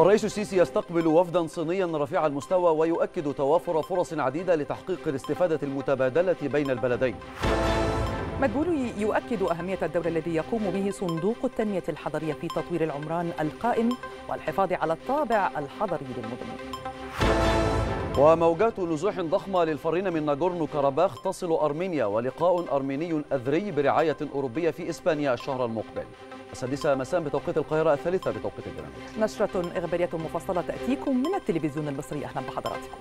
الرئيس السيسي يستقبل وفدا صينيا رفيع المستوى ويؤكد توافر فرص عديدة لتحقيق الاستفادة المتبادلة بين البلدين مدبول يؤكد أهمية الدور الذي يقوم به صندوق التنمية الحضرية في تطوير العمران القائم والحفاظ على الطابع الحضري للمدن وموجات نزوح ضخمة للفرين من ناغورنو كاراباخ تصل أرمينيا ولقاء أرميني أذري برعاية أوروبية في إسبانيا الشهر المقبل السادسة مساء بتوقيت القاهرة الثالثة بتوقيت الجنوب نشرة إخبارية مفصلة تأتيكم من التلفزيون المصري أهلا بحضراتكم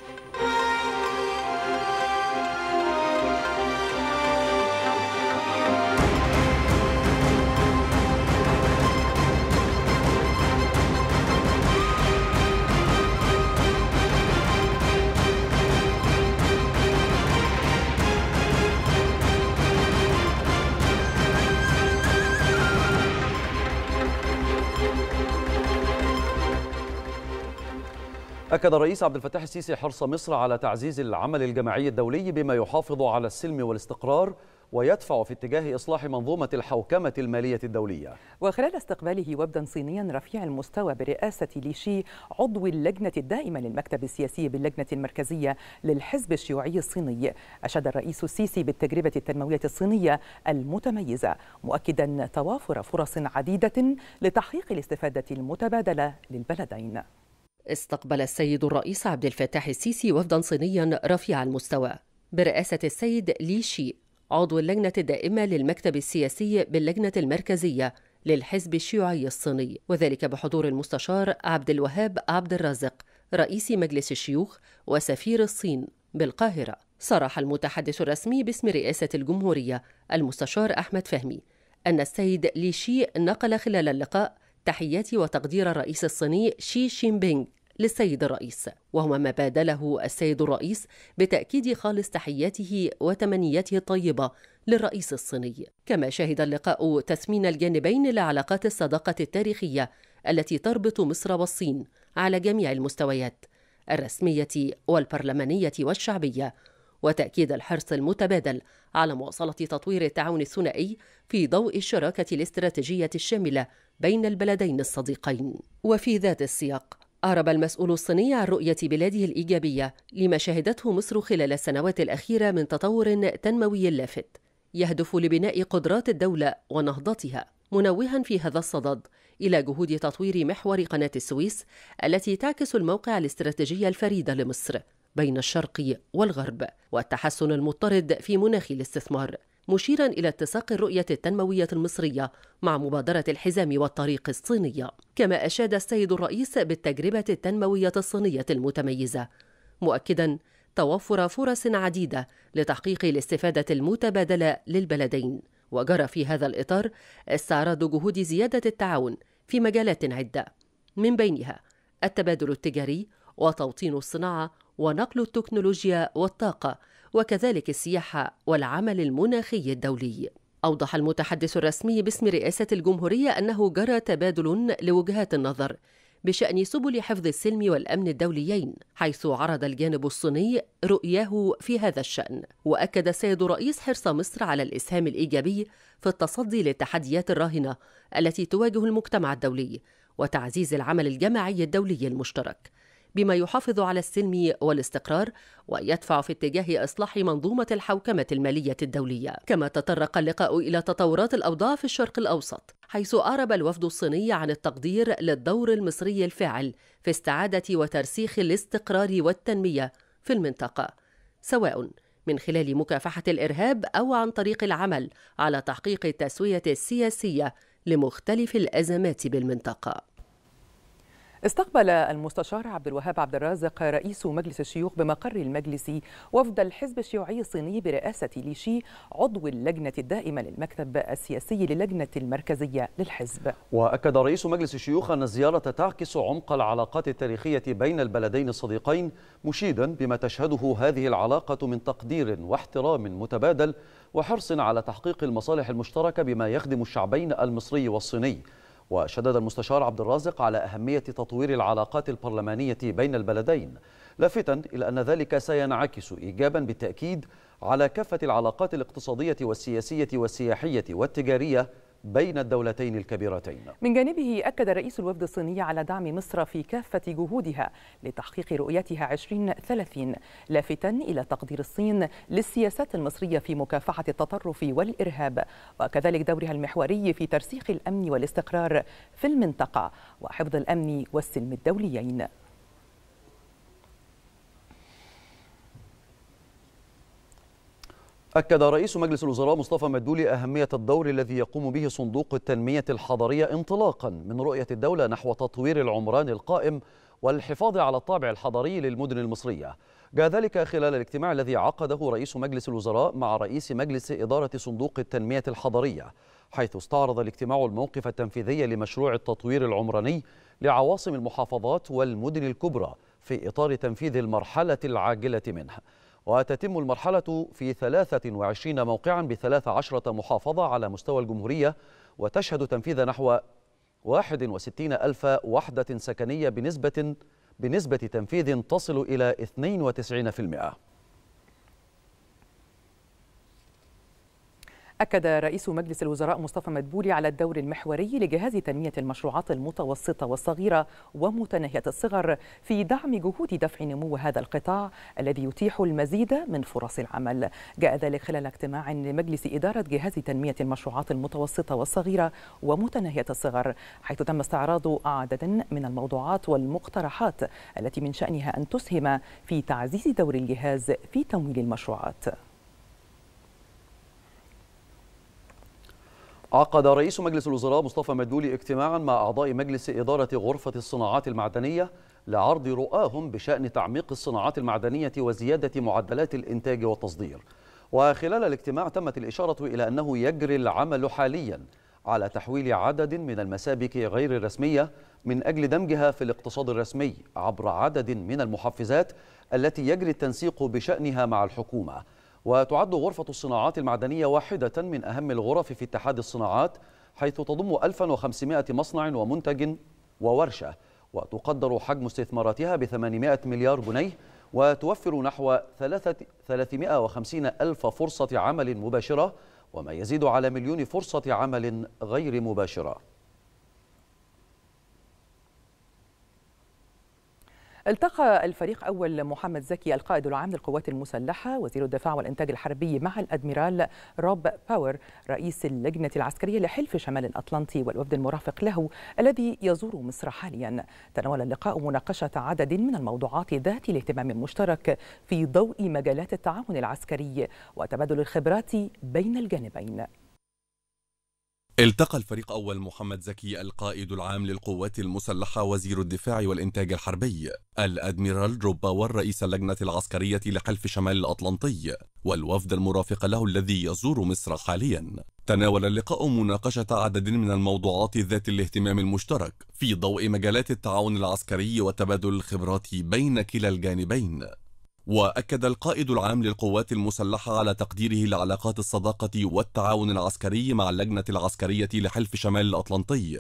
أكد الرئيس عبد الفتاح السيسي حرص مصر على تعزيز العمل الجماعي الدولي بما يحافظ على السلم والاستقرار ويدفع في اتجاه إصلاح منظومة الحوكمة المالية الدولية وخلال استقباله وبدا صينيا رفيع المستوى برئاسة ليشي عضو اللجنة الدائمة للمكتب السياسي باللجنة المركزية للحزب الشيوعي الصيني أشاد الرئيس السيسي بالتجربة التنموية الصينية المتميزة مؤكدا توافر فرص عديدة لتحقيق الاستفادة المتبادلة للبلدين استقبل السيد الرئيس عبد الفتاح السيسي وفدا صينيا رفيع المستوى برئاسة السيد لي شي عضو اللجنة الدائمة للمكتب السياسي باللجنة المركزية للحزب الشيوعي الصيني وذلك بحضور المستشار عبد الوهاب عبد الرازق رئيس مجلس الشيوخ وسفير الصين بالقاهرة صرح المتحدث الرسمي باسم رئاسة الجمهورية المستشار أحمد فهمي أن السيد لي شي نقل خلال اللقاء تحياتي وتقدير الرئيس الصيني شي شين بينغ للسيد الرئيس وهو ما بادله السيد الرئيس بتأكيد خالص تحياته وتمنياته الطيبة للرئيس الصيني كما شهد اللقاء تثمين الجانبين لعلاقات الصداقة التاريخية التي تربط مصر والصين على جميع المستويات الرسمية والبرلمانية والشعبية وتأكيد الحرص المتبادل على مواصلة تطوير التعاون الثنائي في ضوء الشراكة الاستراتيجية الشاملة بين البلدين الصديقين وفي ذات السياق أعرب المسؤول الصيني عن رؤية بلاده الإيجابية لما شهدته مصر خلال السنوات الأخيرة من تطور تنموي لافت يهدف لبناء قدرات الدولة ونهضتها منوها في هذا الصدد إلى جهود تطوير محور قناة السويس التي تعكس الموقع الاستراتيجي الفريد لمصر بين الشرق والغرب والتحسن المضطرد في مناخ الاستثمار مشيرا إلى اتساق الرؤية التنموية المصرية مع مبادرة الحزام والطريق الصينية كما أشاد السيد الرئيس بالتجربة التنموية الصينية المتميزة مؤكدا توفر فرص عديدة لتحقيق الاستفادة المتبادلة للبلدين وجرى في هذا الإطار استعراض جهود زيادة التعاون في مجالات عدة من بينها التبادل التجاري وتوطين الصناعة ونقل التكنولوجيا والطاقة وكذلك السياحة والعمل المناخي الدولي أوضح المتحدث الرسمي باسم رئاسة الجمهورية أنه جرى تبادل لوجهات النظر بشأن سبل حفظ السلم والأمن الدوليين حيث عرض الجانب الصيني رؤياه في هذا الشأن وأكد سيد رئيس حرص مصر على الإسهام الإيجابي في التصدي للتحديات الراهنة التي تواجه المجتمع الدولي وتعزيز العمل الجماعي الدولي المشترك بما يحافظ على السلم والاستقرار ويدفع في اتجاه إصلاح منظومة الحوكمة المالية الدولية كما تطرق اللقاء إلى تطورات الأوضاع في الشرق الأوسط حيث أعرب الوفد الصيني عن التقدير للدور المصري الفاعل في استعادة وترسيخ الاستقرار والتنمية في المنطقة سواء من خلال مكافحة الإرهاب أو عن طريق العمل على تحقيق التسوية السياسية لمختلف الأزمات بالمنطقة استقبل المستشار عبد الوهاب عبد الرازق رئيس مجلس الشيوخ بمقر المجلس وفد الحزب الشيوعي الصيني برئاسة ليشي عضو اللجنة الدائمة للمكتب السياسي للجنة المركزية للحزب وأكد رئيس مجلس الشيوخ أن الزيارة تعكس عمق العلاقات التاريخية بين البلدين الصديقين مشيدا بما تشهده هذه العلاقة من تقدير واحترام متبادل وحرص على تحقيق المصالح المشتركة بما يخدم الشعبين المصري والصيني وشدد المستشار عبد الرازق على أهمية تطوير العلاقات البرلمانية بين البلدين لافتا إلى أن ذلك سينعكس إيجابا بالتأكيد على كافة العلاقات الاقتصادية والسياسية والسياحية والتجارية بين الدولتين الكبيرتين من جانبه أكد رئيس الوفد الصيني على دعم مصر في كافة جهودها لتحقيق رؤيتها 2030 لافتا إلى تقدير الصين للسياسات المصرية في مكافحة التطرف والإرهاب وكذلك دورها المحوري في ترسيخ الأمن والاستقرار في المنطقة وحفظ الأمن والسلم الدوليين أكد رئيس مجلس الوزراء مصطفى مدبولي أهمية الدور الذي يقوم به صندوق التنمية الحضرية انطلاقا من رؤية الدولة نحو تطوير العمران القائم والحفاظ على الطابع الحضري للمدن المصرية جاء ذلك خلال الاجتماع الذي عقده رئيس مجلس الوزراء مع رئيس مجلس إدارة صندوق التنمية الحضرية حيث استعرض الاجتماع الموقف التنفيذي لمشروع التطوير العمراني لعواصم المحافظات والمدن الكبرى في إطار تنفيذ المرحلة العاجلة منه وتتم المرحلة في 23 موقعا ب 13 محافظة على مستوى الجمهورية وتشهد تنفيذ نحو 61 ألف وحدة سكنية بنسبة بنسبة تنفيذ تصل إلى 92% أكد رئيس مجلس الوزراء مصطفى مدبولي على الدور المحوري لجهاز تنمية المشروعات المتوسطة والصغيرة ومتناهية الصغر في دعم جهود دفع نمو هذا القطاع الذي يتيح المزيد من فرص العمل جاء ذلك خلال اجتماع لمجلس إدارة جهاز تنمية المشروعات المتوسطة والصغيرة ومتناهية الصغر حيث تم استعراض عدد من الموضوعات والمقترحات التي من شأنها أن تسهم في تعزيز دور الجهاز في تمويل المشروعات عقد رئيس مجلس الوزراء مصطفى مدلولي اجتماعا مع أعضاء مجلس إدارة غرفة الصناعات المعدنية لعرض رؤاهم بشأن تعميق الصناعات المعدنية وزيادة معدلات الإنتاج والتصدير وخلال الاجتماع تمت الإشارة إلى أنه يجري العمل حاليا على تحويل عدد من المسابك غير الرسمية من أجل دمجها في الاقتصاد الرسمي عبر عدد من المحفزات التي يجري التنسيق بشأنها مع الحكومة وتعد غرفة الصناعات المعدنية واحدة من أهم الغرف في اتحاد الصناعات حيث تضم 1500 مصنع ومنتج وورشة وتقدر حجم استثماراتها ب 800 مليار جنيه وتوفر نحو 350 ألف فرصة عمل مباشرة وما يزيد على مليون فرصة عمل غير مباشرة التقى الفريق أول محمد زكي القائد العام للقوات المسلحة وزير الدفاع والإنتاج الحربي مع الأدميرال روب باور رئيس اللجنة العسكرية لحلف شمال الأطلنطي والوفد المرافق له الذي يزور مصر حاليا تناول اللقاء مناقشة عدد من الموضوعات ذات الاهتمام المشترك في ضوء مجالات التعاون العسكري وتبادل الخبرات بين الجانبين التقى الفريق أول محمد زكي القائد العام للقوات المسلحة وزير الدفاع والإنتاج الحربي الأدميرال روبا والرئيس اللجنة العسكرية لحلف شمال الأطلنطي والوفد المرافق له الذي يزور مصر حاليا تناول اللقاء مناقشة عدد من الموضوعات ذات الاهتمام المشترك في ضوء مجالات التعاون العسكري وتبادل الخبرات بين كلا الجانبين وأكد القائد العام للقوات المسلحة على تقديره لعلاقات الصداقة والتعاون العسكري مع اللجنة العسكرية لحلف شمال الأطلنطي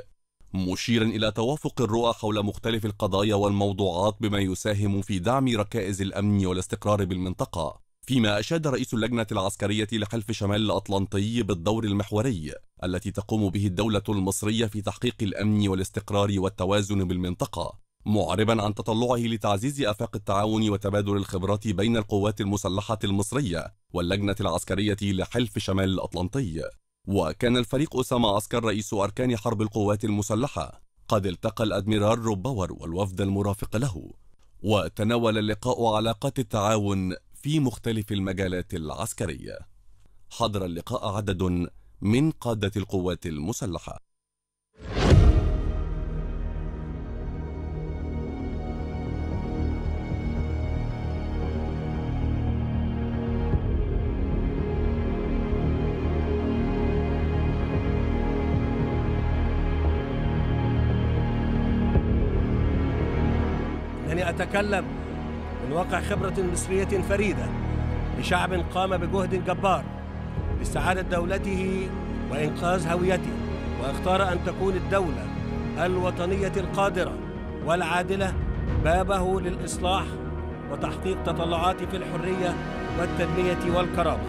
مشيرا إلى توافق الرؤى حول مختلف القضايا والموضوعات بما يساهم في دعم ركائز الأمن والاستقرار بالمنطقة فيما أشاد رئيس اللجنة العسكرية لحلف شمال الأطلنطي بالدور المحوري التي تقوم به الدولة المصرية في تحقيق الأمن والاستقرار والتوازن بالمنطقة معربا عن تطلعه لتعزيز آفاق التعاون وتبادل الخبرات بين القوات المسلحة المصرية واللجنة العسكرية لحلف شمال الأطلنطي وكان الفريق أسامة عسكر رئيس أركان حرب القوات المسلحة قد التقى الأدميرال روباور والوفد المرافق له وتناول اللقاء علاقات التعاون في مختلف المجالات العسكرية حضر اللقاء عدد من قادة القوات المسلحة أتكلم من واقع خبرة مصرية فريدة لشعب قام بجهد جبار لسعادة دولته وإنقاذ هويته واختار أن تكون الدولة الوطنية القادرة والعادلة بابه للإصلاح وتحقيق تطلعاته في الحرية والتنمية والكرامة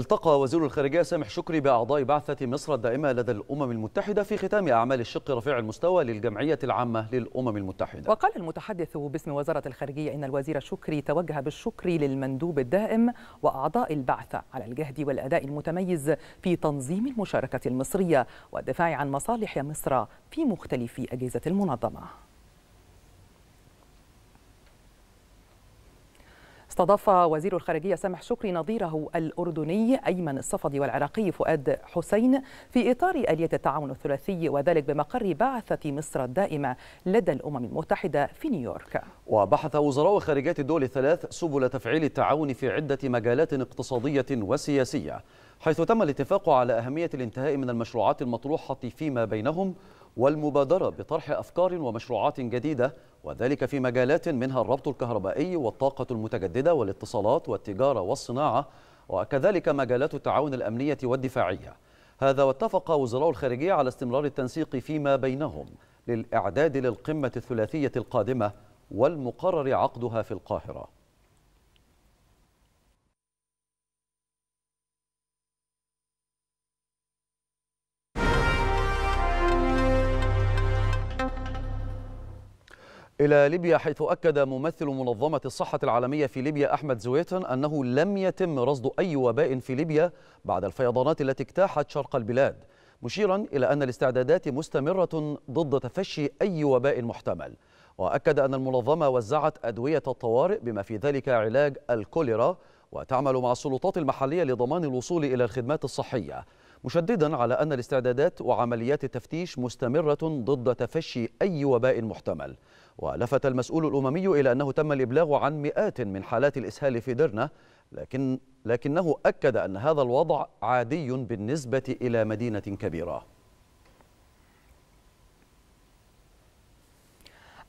التقى وزير الخارجية سامح شكري بأعضاء بعثة مصر الدائمة لدى الأمم المتحدة في ختام أعمال الشق رفيع المستوى للجمعية العامة للأمم المتحدة وقال المتحدث باسم وزارة الخارجية إن الوزير شكري توجه بالشكر للمندوب الدائم وأعضاء البعثة على الجهد والأداء المتميز في تنظيم المشاركة المصرية والدفاع عن مصالح مصر في مختلف أجهزة المنظمة استضاف وزير الخارجية سامح شكري نظيره الأردني أيمن الصفدي والعراقي فؤاد حسين في إطار آلية التعاون الثلاثي وذلك بمقر بعثة مصر الدائمة لدى الأمم المتحدة في نيويورك وبحث وزراء خارجية الدول الثلاث سبل تفعيل التعاون في عدة مجالات اقتصادية وسياسية حيث تم الاتفاق على أهمية الانتهاء من المشروعات المطروحة فيما بينهم والمبادرة بطرح أفكار ومشروعات جديدة وذلك في مجالات منها الربط الكهربائي والطاقة المتجددة والاتصالات والتجارة والصناعة وكذلك مجالات التعاون الأمنية والدفاعية هذا واتفق وزراء الخارجية على استمرار التنسيق فيما بينهم للإعداد للقمة الثلاثية القادمة والمقرر عقدها في القاهرة إلى ليبيا حيث أكد ممثل منظمة الصحة العالمية في ليبيا أحمد زويتن أنه لم يتم رصد أي وباء في ليبيا بعد الفيضانات التي اجتاحت شرق البلاد مشيرا إلى أن الاستعدادات مستمرة ضد تفشي أي وباء محتمل وأكد أن المنظمة وزعت أدوية الطوارئ بما في ذلك علاج الكوليرا وتعمل مع السلطات المحلية لضمان الوصول إلى الخدمات الصحية مشددا على أن الاستعدادات وعمليات التفتيش مستمرة ضد تفشي أي وباء محتمل ولفت المسؤول الأممي إلى أنه تم الإبلاغ عن مئات من حالات الإسهال في درنة لكن لكنه أكد أن هذا الوضع عادي بالنسبة إلى مدينة كبيرة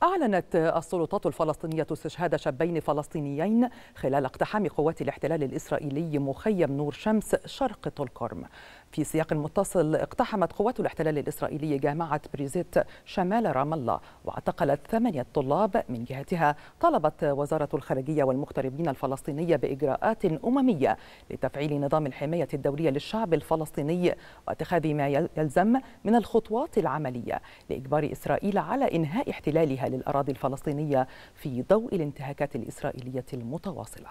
أعلنت السلطات الفلسطينية استشهاد شابين فلسطينيين خلال اقتحام قوات الاحتلال الإسرائيلي مخيم نور شمس شرق طولكرم في سياق متصل اقتحمت قوات الاحتلال الإسرائيلي جامعة بريزيت شمال رام الله واعتقلت ثمانية طلاب من جهتها طلبت وزارة الخارجية والمغتربين الفلسطينية بإجراءات أممية لتفعيل نظام الحماية الدولية للشعب الفلسطيني واتخاذ ما يلزم من الخطوات العملية لإجبار إسرائيل على إنهاء احتلالها للأراضي الفلسطينية في ضوء الانتهاكات الإسرائيلية المتواصلة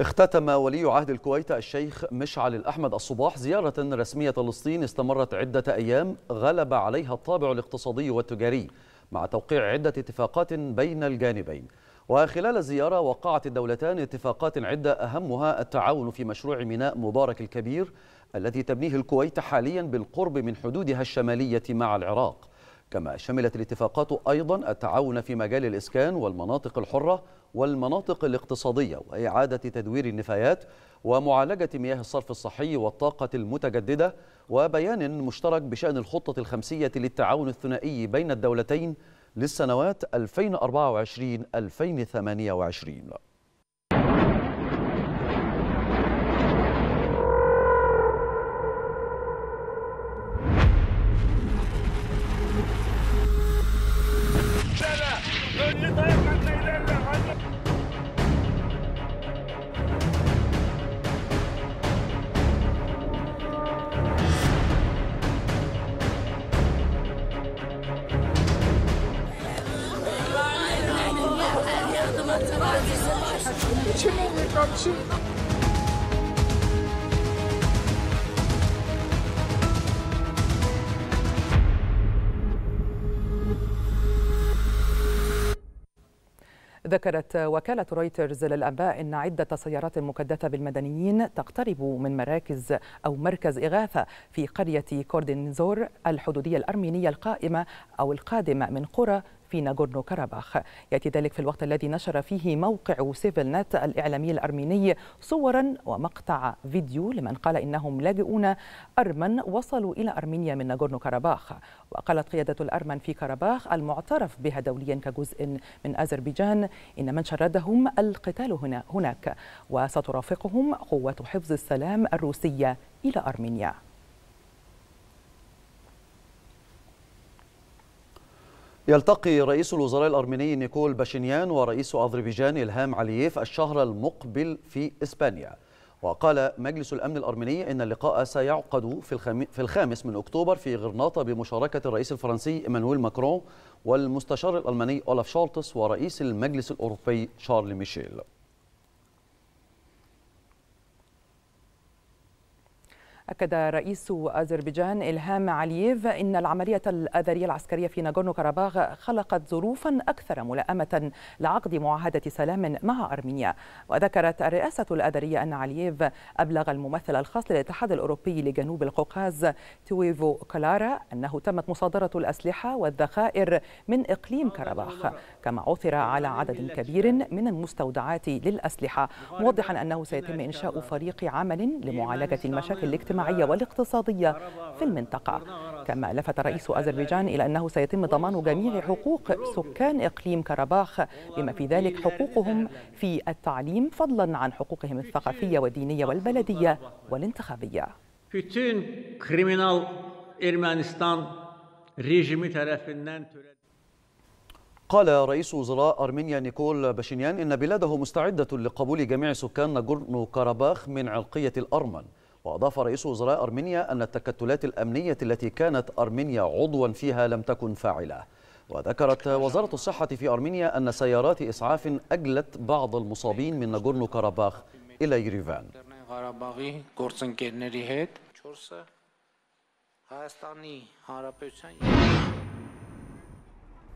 اختتم ولي عهد الكويت الشيخ مشعل الأحمد الصباح زيارة رسمية للصين استمرت عدة أيام غلب عليها الطابع الاقتصادي والتجاري مع توقيع عدة اتفاقات بين الجانبين وخلال الزيارة وقعت الدولتان اتفاقات عدة أهمها التعاون في مشروع ميناء مبارك الكبير الذي تبنيه الكويت حاليا بالقرب من حدودها الشمالية مع العراق كما شملت الاتفاقات أيضا التعاون في مجال الإسكان والمناطق الحرة والمناطق الاقتصادية وإعادة تدوير النفايات ومعالجة مياه الصرف الصحي والطاقة المتجددة وبيان مشترك بشأن الخطة الخمسية للتعاون الثنائي بين الدولتين للسنوات 2024-2028 ذكرت وكالة رويترز للأنباء أن عدة سيارات مكدفة بالمدنيين تقترب من مراكز أو مركز إغاثة في قرية كوردينزور الحدودية الأرمينية القائمة أو القادمة من قرى في ناغورنو كاراباخ يأتي ذلك في الوقت الذي نشر فيه موقع سيفل نت الإعلامي الأرميني صورا ومقطع فيديو لمن قال إنهم لاجئون أرمن وصلوا إلى أرمينيا من ناغورنو كاراباخ وقالت قيادة الأرمن في كاراباخ المعترف بها دوليا كجزء من أذربيجان إن من شردهم القتال هنا هناك وسترافقهم قوات حفظ السلام الروسية إلى أرمينيا يلتقي رئيس الوزراء الأرميني نيكول باشينيان ورئيس أذربيجان إلهام علييف الشهر المقبل في إسبانيا وقال مجلس الأمن الأرميني إن اللقاء سيعقد في, في الخامس من أكتوبر في غرناطة بمشاركة الرئيس الفرنسي إيمانويل ماكرون والمستشار الألماني أولاف شولتس ورئيس المجلس الأوروبي شارل ميشيل أكد رئيس أذربيجان إلهام علييف أن العملية الأذرية العسكرية في ناغورنو كاراباغ خلقت ظروفا أكثر ملائمة لعقد معاهدة سلام مع أرمينيا وذكرت الرئاسة الأذرية أن علييف أبلغ الممثل الخاص للاتحاد الأوروبي لجنوب القوقاز تويفو كلارا أنه تمت مصادرة الأسلحة والذخائر من إقليم كرباخ كما عثر على عدد كبير من المستودعات للأسلحة موضحا أنه سيتم إنشاء فريق عمل لمعالجة المشاكل الاجتماعية الاجتماعية والاقتصادية في المنطقة كما لفت رئيس أذربيجان إلى أنه سيتم ضمان جميع حقوق سكان إقليم كرباخ بما في ذلك حقوقهم في التعليم فضلا عن حقوقهم الثقافية والدينية والبلدية والانتخابية قال رئيس وزراء أرمينيا نيكول باشينيان إن بلاده مستعدة لقبول جميع سكان ناغورنو كاراباخ من عرقية الأرمن وأضاف رئيس وزراء أرمينيا أن التكتلات الأمنية التي كانت أرمينيا عضوا فيها لم تكن فاعلة وذكرت وزارة الصحة في أرمينيا أن سيارات إسعاف أجلت بعض المصابين من ناغورنو كاراباخ إلى يريفان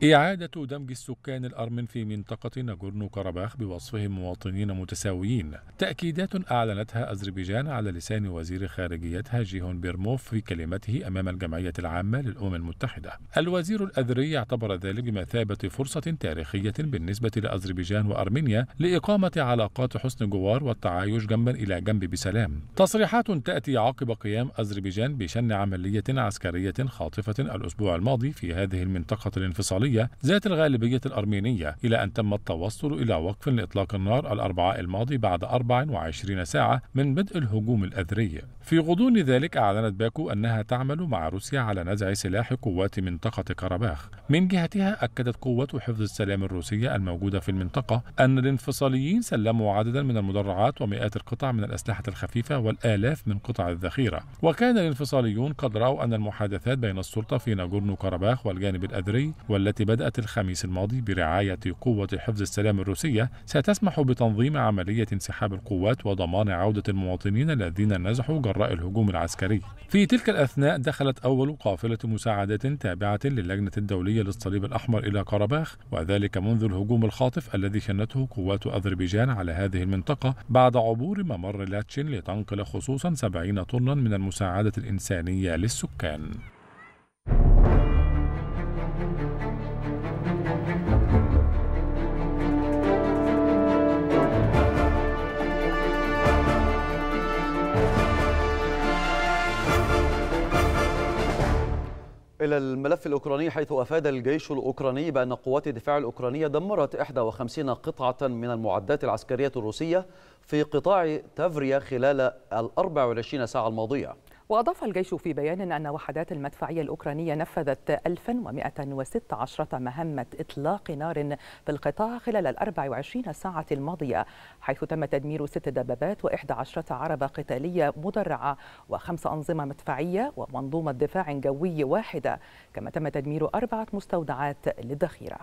إعادة دمج السكان الأرمن في منطقة ناغورنو كاراباخ بوصفهم مواطنين متساويين تأكيدات أعلنتها أذربيجان على لسان وزير خارجيتها جيهون بيرموف في كلمته أمام الجمعية العامة للأمم المتحدة الوزير الأذري اعتبر ذلك بمثابة فرصة تاريخية بالنسبة لأذربيجان وأرمينيا لإقامة علاقات حسن جوار والتعايش جنبا إلى جنب بسلام تصريحات تأتي عقب قيام أذربيجان بشن عملية عسكرية خاطفة الأسبوع الماضي في هذه المنطقة الانفصالية السورية ذات الغالبية الأرمينية إلى أن تم التوصل إلى وقف لإطلاق النار الأربعاء الماضي بعد 24 ساعة من بدء الهجوم الأذري في غضون ذلك أعلنت باكو أنها تعمل مع روسيا على نزع سلاح قوات منطقة كرباخ من جهتها أكدت قوة حفظ السلام الروسية الموجودة في المنطقة أن الانفصاليين سلموا عددا من المدرعات ومئات القطع من الأسلحة الخفيفة والآلاف من قطع الذخيرة وكان الانفصاليون قد رأوا أن المحادثات بين السلطة في ناغورنو كرباخ والجانب الأذري والتي بدأت الخميس الماضي برعاية قوة حفظ السلام الروسية ستسمح بتنظيم عملية انسحاب القوات وضمان عودة المواطنين الذين نزحوا جراء الهجوم العسكري. في تلك الأثناء دخلت أول قافلة مساعدات تابعة للجنة الدولية للصليب الأحمر إلى قرباخ وذلك منذ الهجوم الخاطف الذي شنته قوات أذربيجان على هذه المنطقة بعد عبور ممر لاتشين لتنقل خصوصا 70 طنا من المساعدة الإنسانية للسكان. إلى الملف الأوكراني حيث أفاد الجيش الأوكراني بأن قوات الدفاع الأوكرانية دمرت 51 قطعة من المعدات العسكرية الروسية في قطاع تافريا خلال ال 24 ساعة الماضية وأضاف الجيش في بيان أن وحدات المدفعية الأوكرانية نفذت 1116 مهمة إطلاق نار في القطاع خلال ال 24 ساعة الماضية حيث تم تدمير ست دبابات و11 عربة قتالية مدرعة وخمس أنظمة مدفعية ومنظومة دفاع جوي واحدة كما تم تدمير أربعة مستودعات للذخيرة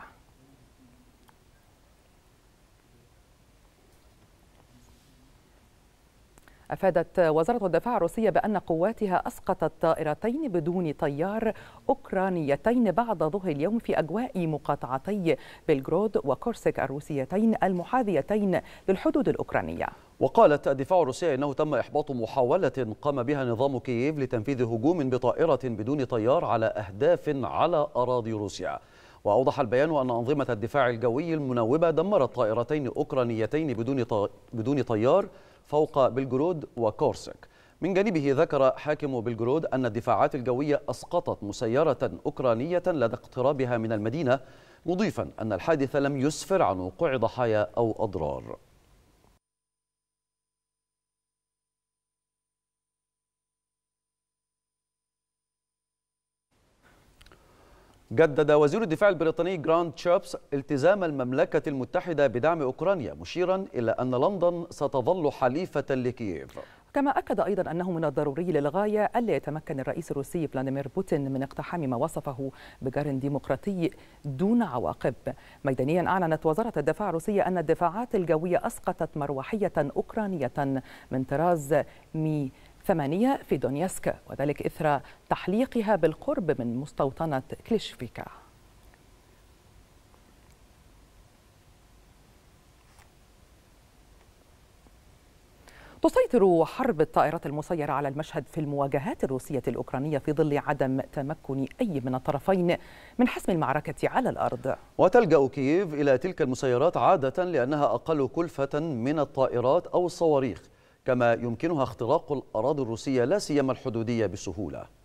أفادت وزارة الدفاع الروسية بأن قواتها أسقطت طائرتين بدون طيار أوكرانيتين بعد ظهر اليوم في أجواء مقاطعتي بلغرود وكورسك الروسيتين المحاذيتين للحدود الأوكرانية وقالت الدفاع الروسي انه تم احباط محاوله قام بها نظام كييف لتنفيذ هجوم بطائره بدون طيار على اهداف على اراضي روسيا واوضح البيان ان انظمه الدفاع الجوي المناوبه دمرت طائرتين اوكرانيتين بدون بدون طيار فوق بلجرود وكورسك من جانبه ذكر حاكم بلجرود أن الدفاعات الجوية أسقطت مسيرة أوكرانية لدى اقترابها من المدينة مضيفا أن الحادث لم يسفر عن وقوع ضحايا أو أضرار جدد وزير الدفاع البريطاني جراند تشابس التزام المملكة المتحدة بدعم أوكرانيا مشيرا إلى أن لندن ستظل حليفة لكييف كما أكد أيضا أنه من الضروري للغاية ألا يتمكن الرئيس الروسي فلاديمير بوتين من اقتحام ما وصفه بجار ديمقراطي دون عواقب ميدانيا أعلنت وزارة الدفاع الروسية أن الدفاعات الجوية أسقطت مروحية أوكرانية من طراز مي ثمانية في دونيسك وذلك إثر تحليقها بالقرب من مستوطنة كليشفيكا تسيطر حرب الطائرات المسيرة على المشهد في المواجهات الروسية الأوكرانية في ظل عدم تمكن أي من الطرفين من حسم المعركة على الأرض وتلجأ كييف إلى تلك المسيرات عادة لأنها أقل كلفة من الطائرات أو الصواريخ كما يمكنها اختراق الأراضي الروسية لا سيما الحدودية بسهولة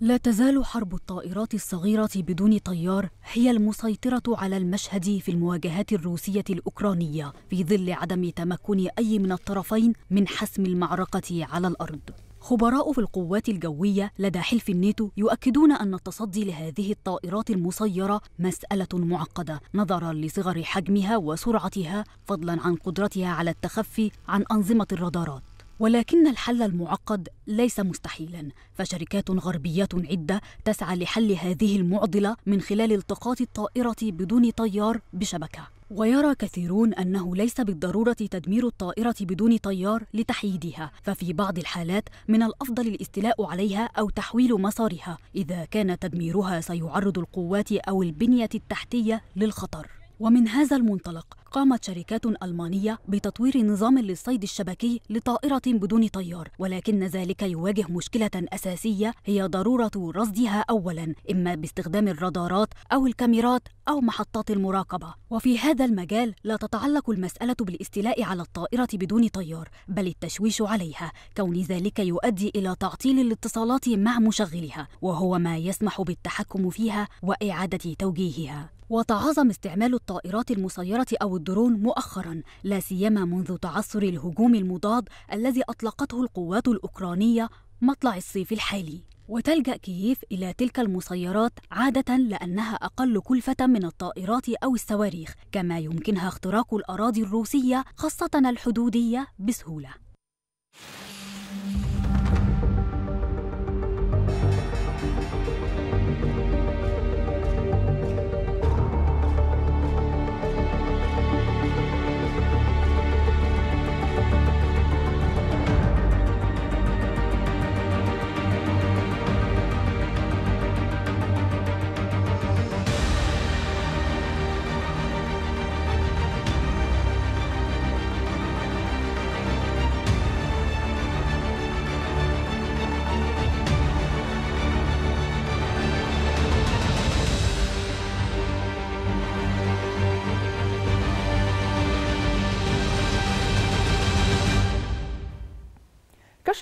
لا تزال حرب الطائرات الصغيرة بدون طيار هي المسيطرة على المشهد في المواجهات الروسية الأوكرانية في ظل عدم تمكن أي من الطرفين من حسم المعركة على الأرض خبراء في القوات الجوية لدى حلف الناتو يؤكدون أن التصدي لهذه الطائرات المسيرة مسألة معقدة نظرا لصغر حجمها وسرعتها فضلا عن قدرتها على التخفي عن أنظمة الرادارات ولكن الحل المعقد ليس مستحيلا فشركات غربيه عده تسعى لحل هذه المعضله من خلال التقاط الطائره بدون طيار بشبكه ويرى كثيرون انه ليس بالضروره تدمير الطائره بدون طيار لتحييدها ففي بعض الحالات من الافضل الاستيلاء عليها او تحويل مسارها اذا كان تدميرها سيعرض القوات او البنيه التحتيه للخطر ومن هذا المنطلق قامت شركات ألمانية بتطوير نظام للصيد الشبكي لطائرة بدون طيار ولكن ذلك يواجه مشكلة أساسية هي ضرورة رصدها أولا إما باستخدام الرادارات أو الكاميرات أو محطات المراقبة وفي هذا المجال لا تتعلق المسألة بالاستيلاء على الطائرة بدون طيار بل التشويش عليها كون ذلك يؤدي إلى تعطيل الاتصالات مع مشغلها وهو ما يسمح بالتحكم فيها وإعادة توجيهها وتعاظم استعمال الطائرات المسيرة أو الدرون مؤخرا لا سيما منذ تعثر الهجوم المضاد الذي أطلقته القوات الأوكرانية مطلع الصيف الحالي وتلجأ كييف إلى تلك المسيرات عادة لأنها أقل كلفة من الطائرات أو الصواريخ كما يمكنها اختراق الأراضي الروسية خاصة الحدودية بسهولة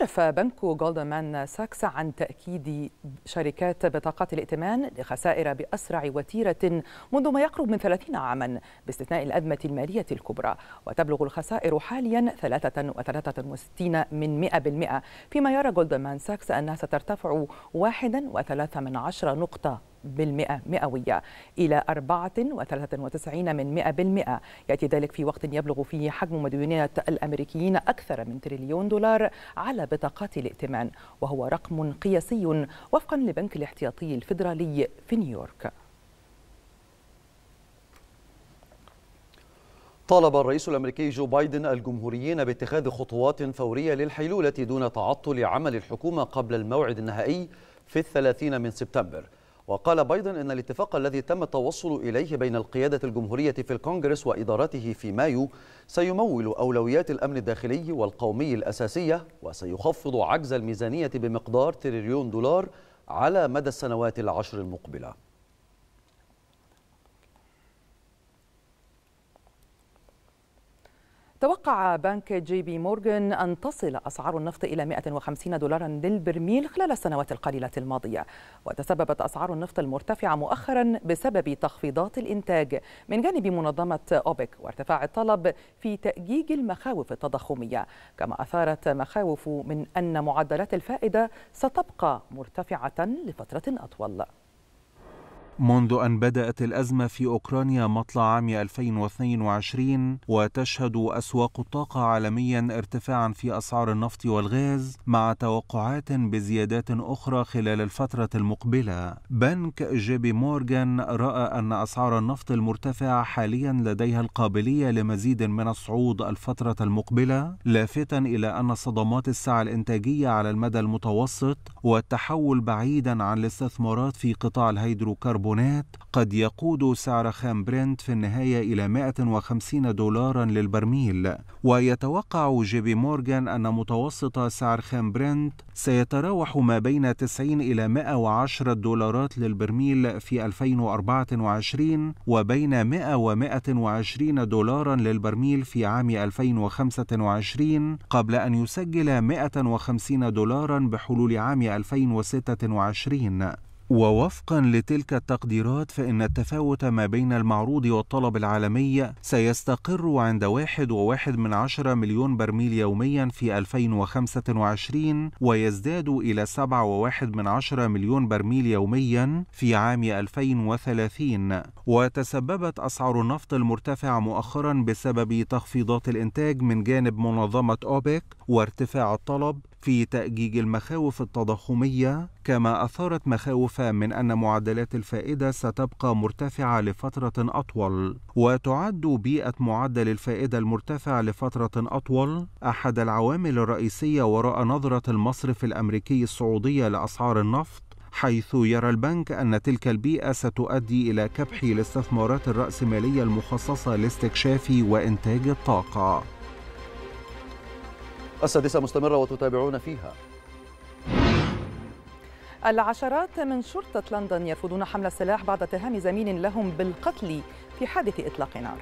كشف بنك جولدمان ساكس عن تأكيد شركات بطاقات الائتمان لخسائر بأسرع وتيرة منذ ما يقرب من 30 عاما باستثناء الأزمة المالية الكبرى وتبلغ الخسائر حاليا 63 من 100% فيما يرى جولدمان ساكس أنها سترتفع 1.3 نقطة بالمئة مئوية إلى وتسعين من بالمئة يأتي ذلك في وقت يبلغ فيه حجم مديونات الأمريكيين أكثر من تريليون دولار على بطاقات الائتمان وهو رقم قياسي وفقا لبنك الاحتياطي الفيدرالي في نيويورك طالب الرئيس الامريكي جو بايدن الجمهوريين باتخاذ خطوات فوريه للحيلوله دون تعطل عمل الحكومه قبل الموعد النهائي في الثلاثين من سبتمبر وقال بايدن أن الاتفاق الذي تم التوصل إليه بين القيادة الجمهورية في الكونغرس وإدارته في مايو سيمول أولويات الأمن الداخلي والقومي الأساسية وسيخفض عجز الميزانية بمقدار تريليون دولار على مدى السنوات العشر المقبله توقع بنك جي بي مورغان أن تصل أسعار النفط إلى 150 دولارا للبرميل خلال السنوات القليلة الماضية وتسببت أسعار النفط المرتفعة مؤخرا بسبب تخفيضات الإنتاج من جانب منظمة أوبك وارتفاع الطلب في تأجيج المخاوف التضخمية كما أثارت مخاوف من أن معدلات الفائدة ستبقى مرتفعة لفترة أطول منذ أن بدأت الأزمة في أوكرانيا مطلع عام 2022 وتشهد أسواق الطاقة عالميا ارتفاعا في أسعار النفط والغاز مع توقعات بزيادات أخرى خلال الفترة المقبلة بنك جيبي مورغان رأى أن أسعار النفط المرتفعة حاليا لديها القابلية لمزيد من الصعود الفترة المقبلة لافتا إلى أن صدمات الساعة الإنتاجية على المدى المتوسط والتحول بعيدا عن الاستثمارات في قطاع الهيدروكربون الكربونات قد يقود سعر خام برنت في النهاية إلى 150 دولارا للبرميل ويتوقع جي بي مورغان أن متوسط سعر خام برنت سيتراوح ما بين 90 إلى 110 دولارات للبرميل في 2024 وبين 100 و 120 دولارا للبرميل في عام 2025 قبل أن يسجل 150 دولارا بحلول عام 2026 ووفقا لتلك التقديرات فإن التفاوت ما بين المعروض والطلب العالمي سيستقر عند واحد وواحد من عشرة مليون برميل يوميا في 2025 ويزداد إلى سبعة وواحد من عشرة مليون برميل يوميا في عام 2030 وتسببت أسعار النفط المرتفعة مؤخرا بسبب تخفيضات الإنتاج من جانب منظمة أوبك وارتفاع الطلب في تأجيج المخاوف التضخمية كما أثارت مخاوف من أن معدلات الفائدة ستبقى مرتفعة لفترة أطول وتعد بيئة معدل الفائدة المرتفع لفترة أطول أحد العوامل الرئيسية وراء نظرة المصرف الأمريكي السعودية لأسعار النفط حيث يرى البنك أن تلك البيئة ستؤدي إلى كبح الاستثمارات الرأسمالية المخصصة لاستكشاف وإنتاج الطاقة السادسة مستمرة وتتابعون فيها العشرات من شرطة لندن يرفضون حمل السلاح بعد اتهام زميل لهم بالقتل في حادث إطلاق نار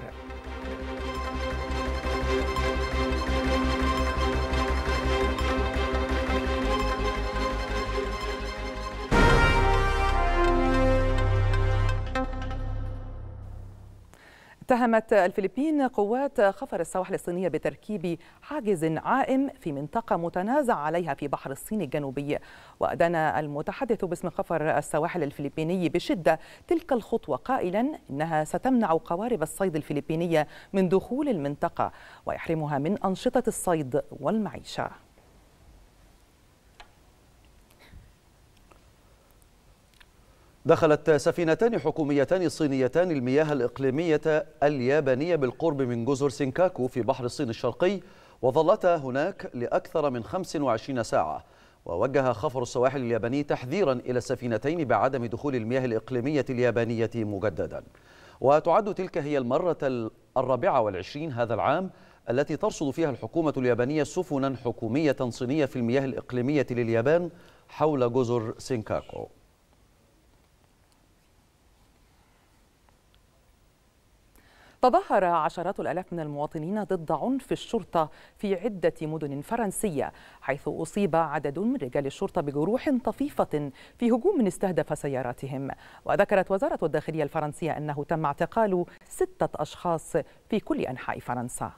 اتهمت الفلبين قوات خفر السواحل الصينية بتركيب حاجز عائم في منطقة متنازع عليها في بحر الصين الجنوبي وأدان المتحدث باسم خفر السواحل الفلبيني بشدة تلك الخطوة قائلا إنها ستمنع قوارب الصيد الفلبينية من دخول المنطقة ويحرمها من أنشطة الصيد والمعيشة دخلت سفينتان حكوميتان صينيتان المياه الإقليمية اليابانية بالقرب من جزر سينكاكو في بحر الصين الشرقي وظلتا هناك لأكثر من 25 ساعة ووجه خفر السواحل الياباني تحذيرا إلى السفينتين بعدم دخول المياه الإقليمية اليابانية مجددا وتعد تلك هي المرة الرابعة والعشرين هذا العام التي ترصد فيها الحكومة اليابانية سفنا حكومية صينية في المياه الإقليمية لليابان حول جزر سينكاكو تظاهر عشرات الآلاف من المواطنين ضد عنف الشرطة في عدة مدن فرنسية حيث أصيب عدد من رجال الشرطة بجروح طفيفة في هجوم استهدف سياراتهم وذكرت وزارة الداخلية الفرنسية أنه تم اعتقال ستة أشخاص في كل أنحاء فرنسا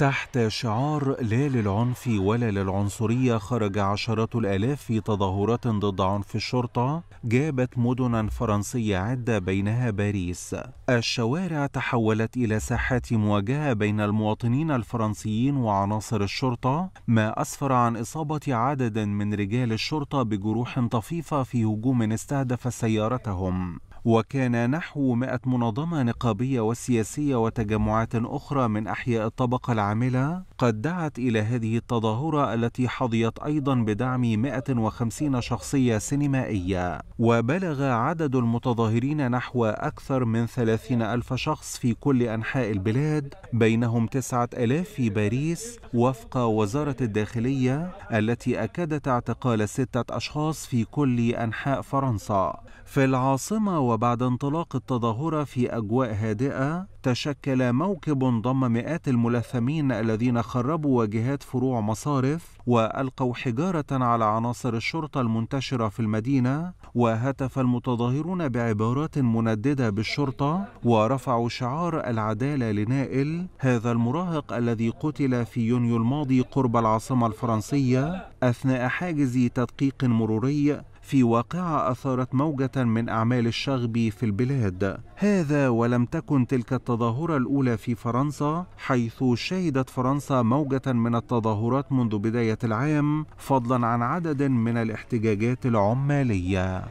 تحت شعار لا للعنف ولا للعنصرية خرج عشرات الآلاف في تظاهرات ضد عنف الشرطة جابت مدنا فرنسية عدة بينها باريس الشوارع تحولت إلى ساحات مواجهة بين المواطنين الفرنسيين وعناصر الشرطة ما أسفر عن إصابة عدد من رجال الشرطة بجروح طفيفة في هجوم استهدف سيارتهم وكان نحو 100 منظمة نقابية وسياسية وتجمعات أخرى من أحياء الطبقة العاملة قد دعت إلى هذه التظاهرة التي حظيت أيضا بدعم 150 شخصية سينمائية وبلغ عدد المتظاهرين نحو أكثر من 30 ألف شخص في كل أنحاء البلاد بينهم 9000 في باريس وفق وزارة الداخلية التي أكدت اعتقال ستة أشخاص في كل أنحاء فرنسا في العاصمة وبعد انطلاق التظاهرة في أجواء هادئة تشكل موكب ضم مئات الملثمين الذين خربوا واجهات فروع مصارف وألقوا حجارة على عناصر الشرطة المنتشرة في المدينة وهتف المتظاهرون بعبارات منددة بالشرطة ورفعوا شعار العدالة لنائل هذا المراهق الذي قتل في يونيو الماضي قرب العاصمة الفرنسية أثناء حاجز تدقيق مروري في واقعة أثارت موجة من أعمال الشغب في البلاد هذا ولم تكن تلك التظاهرة الأولى في فرنسا حيث شهدت فرنسا موجة من التظاهرات منذ بداية العام فضلا عن عدد من الاحتجاجات العمالية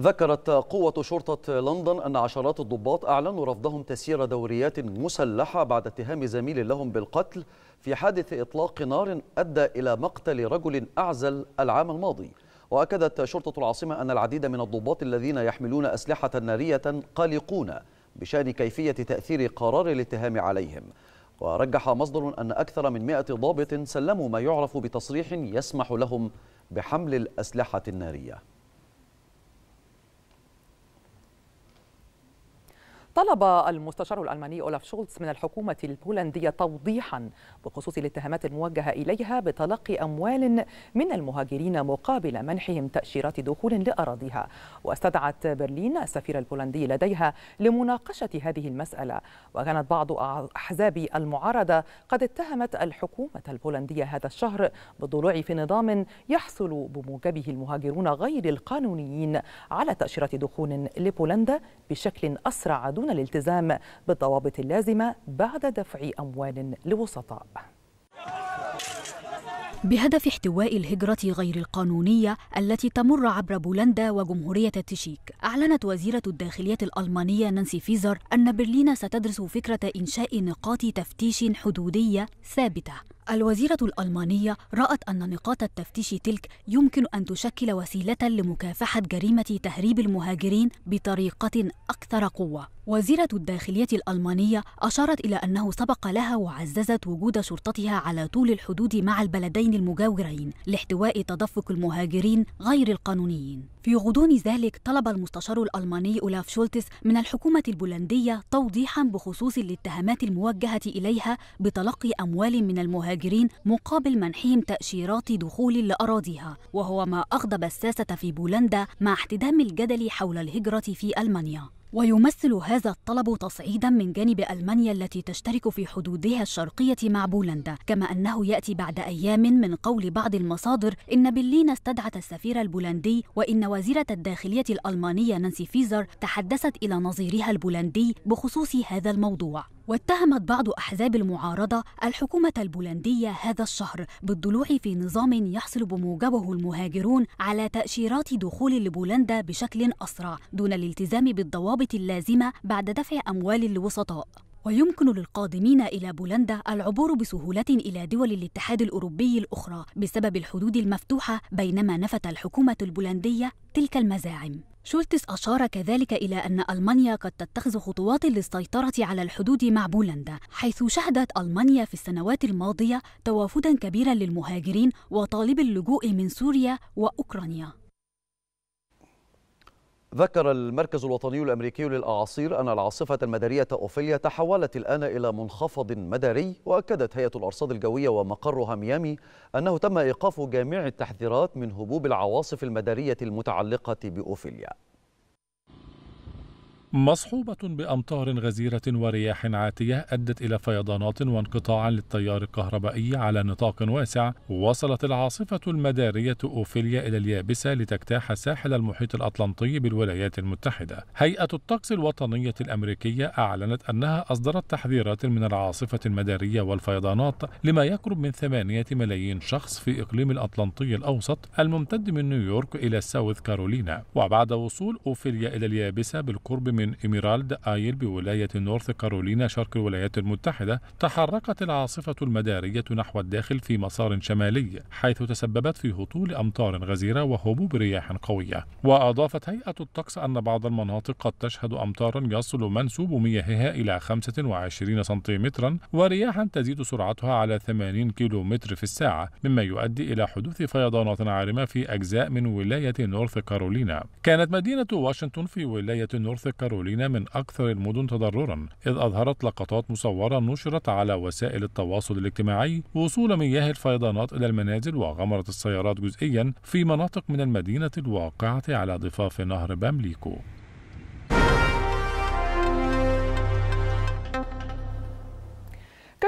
ذكرت قوة شرطة لندن أن عشرات الضباط أعلنوا رفضهم تسيير دوريات مسلحة بعد اتهام زميل لهم بالقتل في حادث إطلاق نار أدى إلى مقتل رجل أعزل العام الماضي وأكدت شرطة العاصمة أن العديد من الضباط الذين يحملون أسلحة نارية قلقون بشأن كيفية تأثير قرار الاتهام عليهم ورجح مصدر أن أكثر من 100 ضابط سلموا ما يعرف بتصريح يسمح لهم بحمل الأسلحة النارية طلب المستشار الألماني أولاف شولتز من الحكومة البولندية توضيحا بخصوص الاتهامات الموجهة إليها بتلقي أموال من المهاجرين مقابل منحهم تأشيرات دخول لأراضيها واستدعت برلين السفير البولندي لديها لمناقشة هذه المسألة وكانت بعض أحزاب المعارضة قد اتهمت الحكومة البولندية هذا الشهر بالضلوع في نظام يحصل بموجبه المهاجرون غير القانونيين على تأشيرات دخول لبولندا بشكل أسرع دون دون الالتزام بالضوابط اللازمة بعد دفع أموال لوسطاء بهدف احتواء الهجرة غير القانونية التي تمر عبر بولندا وجمهورية التشيك، أعلنت وزيرة الداخلية الألمانية نانسي فيزر أن برلين ستدرس فكرة إنشاء نقاط تفتيش حدودية ثابتة. الوزيرة الألمانية رأت أن نقاط التفتيش تلك يمكن أن تشكل وسيلة لمكافحة جريمة تهريب المهاجرين بطريقة أكثر قوة. وزيرة الداخلية الألمانية أشارت إلى أنه سبق لها وعززت وجود شرطتها على طول الحدود مع البلدين الجانبين المجاورين لاحتواء تدفق المهاجرين غير القانونيين. في غضون ذلك طلب المستشار الألماني أولاف شولتس من الحكومة البولندية توضيحا بخصوص الاتهامات الموجهة إليها بتلقي أموال من المهاجرين مقابل منحهم تأشيرات دخول لأراضيها وهو ما أغضب الساسة في بولندا مع احتدام الجدل حول الهجرة في ألمانيا ويمثل هذا الطلب تصعيدا من جانب ألمانيا التي تشترك في حدودها الشرقية مع بولندا كما أنه يأتي بعد أيام من قول بعض المصادر إن برلين استدعت السفير البولندي وإن وزيرة الداخلية الألمانية نانسي فيزر تحدثت إلى نظيرها البولندي بخصوص هذا الموضوع واتهمت بعض أحزاب المعارضة الحكومة البولندية هذا الشهر بالضلوع في نظام يحصل بموجبه المهاجرون على تأشيرات دخول لبولندا بشكل أسرع دون الالتزام بالضوابط اللازمة بعد دفع أموال لوسطاء ويمكن للقادمين إلى بولندا العبور بسهولة إلى دول الاتحاد الأوروبي الأخرى بسبب الحدود المفتوحة بينما نفت الحكومة البولندية تلك المزاعم شولتس أشار كذلك إلى أن ألمانيا قد تتخذ خطوات للسيطرة على الحدود مع بولندا حيث شهدت ألمانيا في السنوات الماضية توافدا كبيرا للمهاجرين وطالب اللجوء من سوريا وأوكرانيا ذكر المركز الوطني الأمريكي للأعاصير أن العاصفة المدارية أوفيليا تحولت الآن إلى منخفض مداري وأكدت هيئة الأرصاد الجوية ومقرها ميامي أنه تم إيقاف جميع التحذيرات من هبوب العواصف المدارية المتعلقة بأوفيليا مصحوبة بأمطار غزيرة ورياح عاتية أدت إلى فيضانات وانقطاع للتيار الكهربائي على نطاق واسع وصلت العاصفة المدارية أوفيليا إلى اليابسة لتجتاح ساحل المحيط الأطلنطي بالولايات المتحدة هيئة الطقس الوطنية الأمريكية أعلنت أنها أصدرت تحذيرات من العاصفة المدارية والفيضانات لما يقرب من ثمانية ملايين شخص في إقليم الأطلنطي الأوسط الممتد من نيويورك إلى ساوث كارولينا وبعد وصول أوفيليا إلى اليابسة بالقرب من إميرالد آيل بولاية نورث كارولينا شرق الولايات المتحدة تحركت العاصفة المدارية نحو الداخل في مسار شمالي حيث تسببت في هطول أمطار غزيرة وهبوب رياح قوية وأضافت هيئة الطقس أن بعض المناطق قد تشهد أمطارا يصل منسوب مياهها إلى 25 سنتيمترا ورياحا تزيد سرعتها على 80 كيلومتر في الساعة مما يؤدي إلى حدوث فيضانات عارمة في أجزاء من ولاية نورث كارولينا كانت مدينة واشنطن في ولاية نورث كارولينا كارولينا من أكثر المدن تضررا إذ أظهرت لقطات مصورة نشرت على وسائل التواصل الاجتماعي وصول مياه الفيضانات إلى المنازل وغمرت السيارات جزئيا في مناطق من المدينة الواقعة على ضفاف نهر بامليكو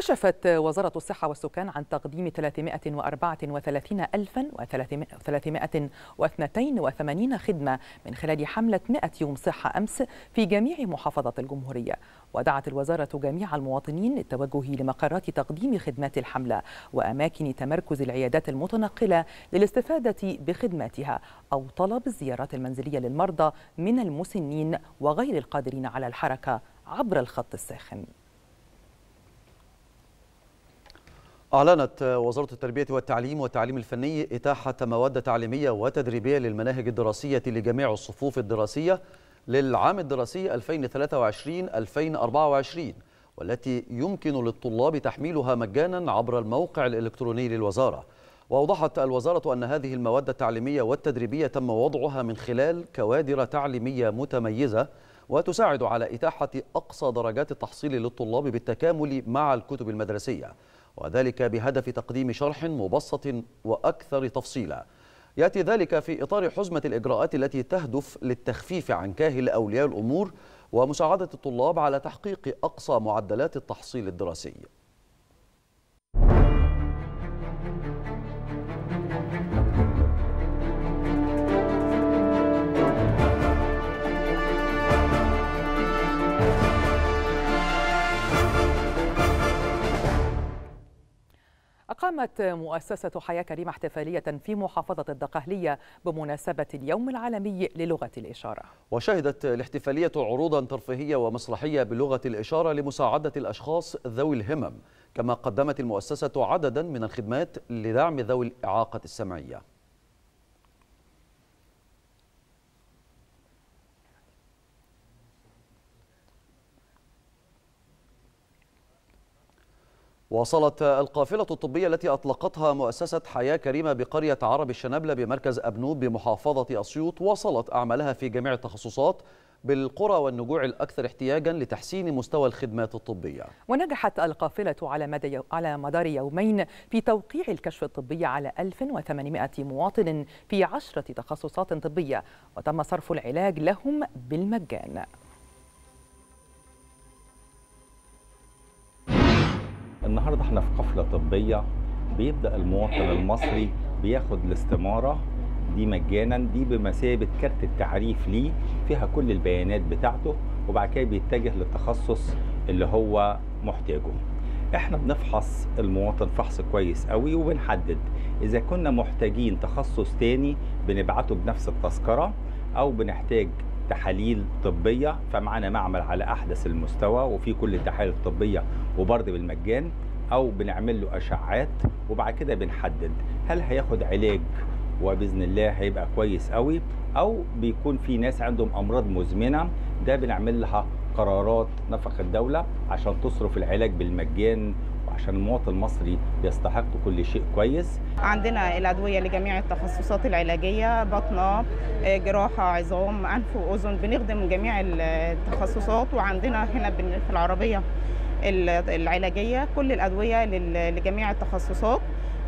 كشفت وزارة الصحة والسكان عن تقديم 334,382 خدمة من خلال حملة 100 يوم صحة أمس في جميع محافظات الجمهورية ودعت الوزارة جميع المواطنين للتوجه لمقرات تقديم خدمات الحملة وأماكن تمركز العيادات المتنقلة للاستفادة بخدماتها أو طلب الزيارات المنزلية للمرضى من المسنين وغير القادرين على الحركة عبر الخط الساخن أعلنت وزارة التربية والتعليم والتعليم الفني إتاحة مواد تعليمية وتدريبية للمناهج الدراسية لجميع الصفوف الدراسية للعام الدراسي 2023-2024 والتي يمكن للطلاب تحميلها مجانا عبر الموقع الإلكتروني للوزارة وأوضحت الوزارة أن هذه المواد التعليمية والتدريبية تم وضعها من خلال كوادر تعليمية متميزة وتساعد على إتاحة أقصى درجات التحصيل للطلاب بالتكامل مع الكتب المدرسية وذلك بهدف تقديم شرح مبسط وأكثر تفصيلا يأتي ذلك في إطار حزمة الإجراءات التي تهدف للتخفيف عن كاهل أولياء الأمور ومساعدة الطلاب على تحقيق أقصى معدلات التحصيل الدراسي أقامت مؤسسة حياة كريمة احتفالية في محافظة الدقهلية بمناسبة اليوم العالمي للغة الإشارة وشهدت الاحتفالية عروضا ترفيهية ومسرحية بلغة الإشارة لمساعدة الأشخاص ذوي الهمم كما قدمت المؤسسة عددا من الخدمات لدعم ذوي الإعاقة السمعية وصلت القافلة الطبية التي أطلقتها مؤسسة حياة كريمة بقرية عرب الشنابلة بمركز أبنوب بمحافظة أسيوط وصلت أعمالها في جميع التخصصات بالقرى والنجوع الأكثر احتياجا لتحسين مستوى الخدمات الطبية ونجحت القافلة على, مدى على مدار يومين في توقيع الكشف الطبي على 1800 مواطن في عشرة تخصصات طبية وتم صرف العلاج لهم بالمجان النهارده احنا في قفله طبيه بيبدا المواطن المصري بياخد الاستماره دي مجانا دي بمثابه كارت التعريف ليه فيها كل البيانات بتاعته وبعد كده بيتجه للتخصص اللي هو محتاجه احنا بنفحص المواطن فحص كويس قوي وبنحدد اذا كنا محتاجين تخصص تاني بنبعته بنفس التذكره او بنحتاج تحاليل طبيه فمعانا معمل على احدث المستوى وفي كل التحاليل الطبيه وبرضه بالمجان او بنعمل له اشعات وبعد كده بنحدد هل هياخد علاج وباذن الله هيبقى كويس قوي او بيكون في ناس عندهم امراض مزمنه ده بنعمل لها قرارات نفق الدوله عشان تصرف العلاج بالمجان عشان المواطن المصري يستحق كل شيء كويس عندنا الادويه لجميع التخصصات العلاجيه بطنه آه، جراحه عظام انف واذن بنخدم جميع التخصصات وعندنا هنا في العربيه العلاجيه كل الادويه لجميع التخصصات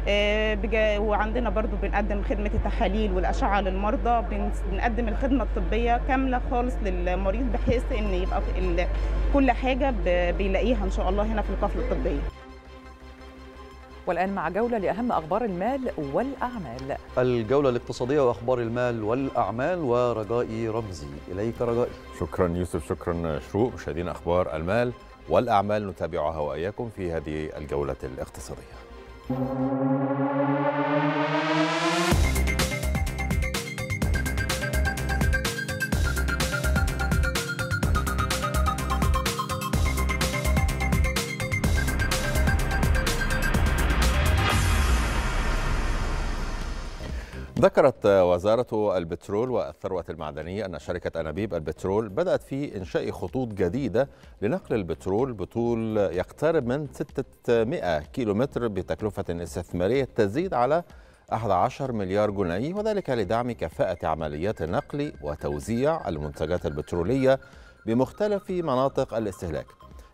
آه، وعندنا برضو بنقدم خدمة التحاليل والأشعة للمرضى بنقدم الخدمة الطبية كاملة خالص للمريض بحيث إن يبقى كل حاجة بيلاقيها إن شاء الله هنا في القفل الطبية والآن مع جولة لأهم أخبار المال والأعمال الجولة الاقتصادية وأخبار المال والأعمال ورجائي رمزي إليك رجائي شكرا يوسف شكرا شروق مشاهدين أخبار المال والأعمال نتابعها وإياكم في هذه الجولة الاقتصادية ذكرت وزارة البترول والثروة المعدنية أن شركة أنابيب البترول بدأت في إنشاء خطوط جديدة لنقل البترول بطول يقترب من 600 كيلومتر بتكلفة استثمارية تزيد على 11 مليار جنيه وذلك لدعم كفاءة عمليات النقل وتوزيع المنتجات البترولية بمختلف مناطق الاستهلاك